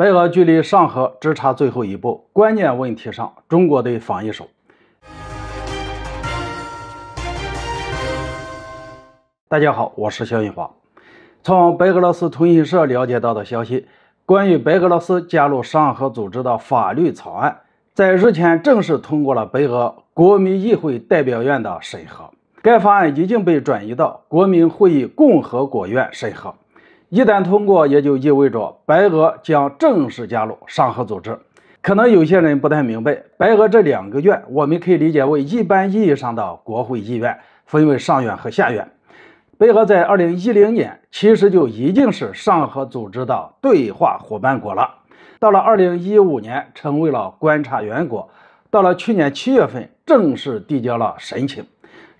白俄距离上合只差最后一步，关键问题上，中国队防一手。大家好，我是肖玉华。从白俄罗斯通讯社了解到的消息，关于白俄罗斯加入上合组织的法律草案，在日前正式通过了白俄国民议会代表院的审核，该法案已经被转移到国民会议共和国院审核。一旦通过，也就意味着白俄将正式加入上合组织。可能有些人不太明白，白俄这两个院，我们可以理解为一般意义上的国会议院，分为上院和下院。白俄在二零一零年其实就已经是上合组织的对话伙伴国了，到了二零一五年成为了观察员国，到了去年七月份正式递交了申请。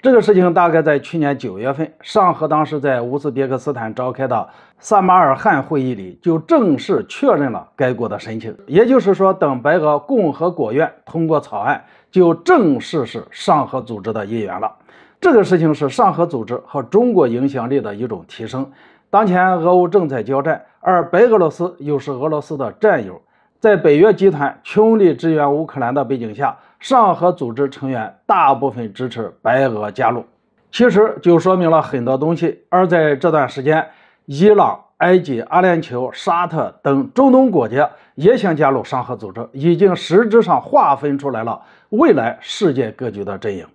这个事情大概在去年九月份，上合当时在乌兹别克斯坦召开的萨马尔汗会议里就正式确认了该国的申请。也就是说，等白俄共和国院通过草案，就正式是上合组织的一员了。这个事情是上合组织和中国影响力的一种提升。当前俄乌正在交战，而白俄罗斯又是俄罗斯的战友。在北约集团全力支援乌克兰的背景下，上合组织成员大部分支持白俄加入，其实就说明了很多东西。而在这段时间，伊朗、埃及、阿联酋、沙特等中东国家也想加入上合组织，已经实质上划分出来了未来世界格局的阵营。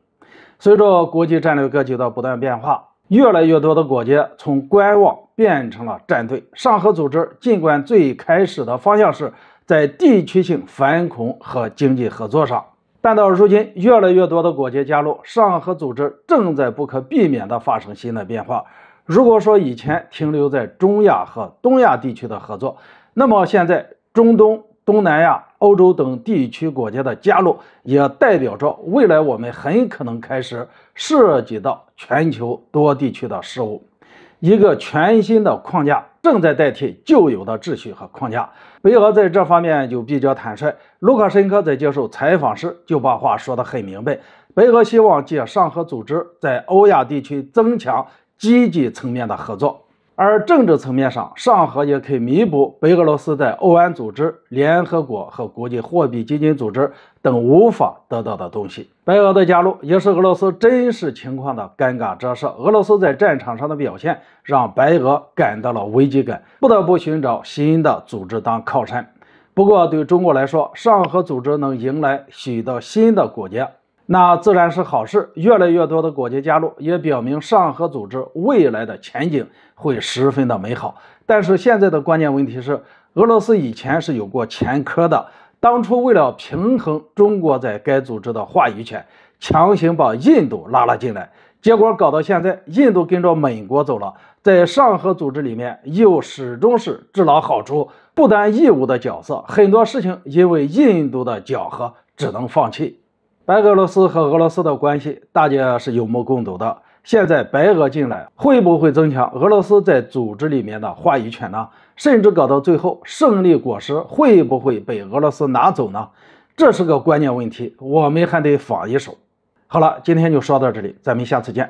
随着国际战略格局的不断变化，越来越多的国家从观望变成了站队。上合组织尽管最开始的方向是，在地区性反恐和经济合作上，但到如今，越来越多的国家加入上合组织，正在不可避免的发生新的变化。如果说以前停留在中亚和东亚地区的合作，那么现在中东、东南亚、欧洲等地区国家的加入，也代表着未来我们很可能开始涉及到全球多地区的事务。一个全新的框架正在代替旧有的秩序和框架。北俄在这方面就比较坦率，卢卡申科在接受采访时就把话说得很明白：北俄希望借上合组织在欧亚地区增强积极层面的合作。而政治层面上，上合也可以弥补白俄罗斯在欧安组织、联合国和国际货币基金组织等无法得到的东西。白俄的加入也是俄罗斯真实情况的尴尬折射。俄罗斯在战场上的表现让白俄感到了危机感，不得不寻找新的组织当靠山。不过，对中国来说，上合组织能迎来许多新的国家。那自然是好事，越来越多的国家加入，也表明上合组织未来的前景会十分的美好。但是现在的关键问题是，俄罗斯以前是有过前科的，当初为了平衡中国在该组织的话语权，强行把印度拉了进来，结果搞到现在，印度跟着美国走了，在上合组织里面又始终是治老好处不担义务的角色，很多事情因为印度的搅和，只能放弃。白俄罗斯和俄罗斯的关系，大家是有目共睹的。现在白俄进来，会不会增强俄罗斯在组织里面的话语权呢？甚至搞到最后，胜利果实会不会被俄罗斯拿走呢？这是个关键问题，我们还得防一手。好了，今天就说到这里，咱们下次见。